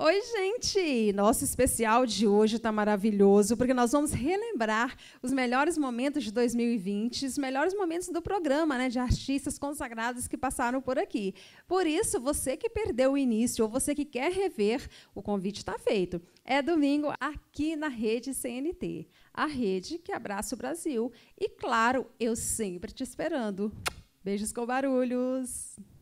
Oi, gente! Nosso especial de hoje está maravilhoso, porque nós vamos relembrar os melhores momentos de 2020, os melhores momentos do programa, né, de artistas consagrados que passaram por aqui. Por isso, você que perdeu o início ou você que quer rever, o convite está feito. É domingo aqui na Rede CNT, a rede que abraça o Brasil. E, claro, eu sempre te esperando. Beijos com barulhos!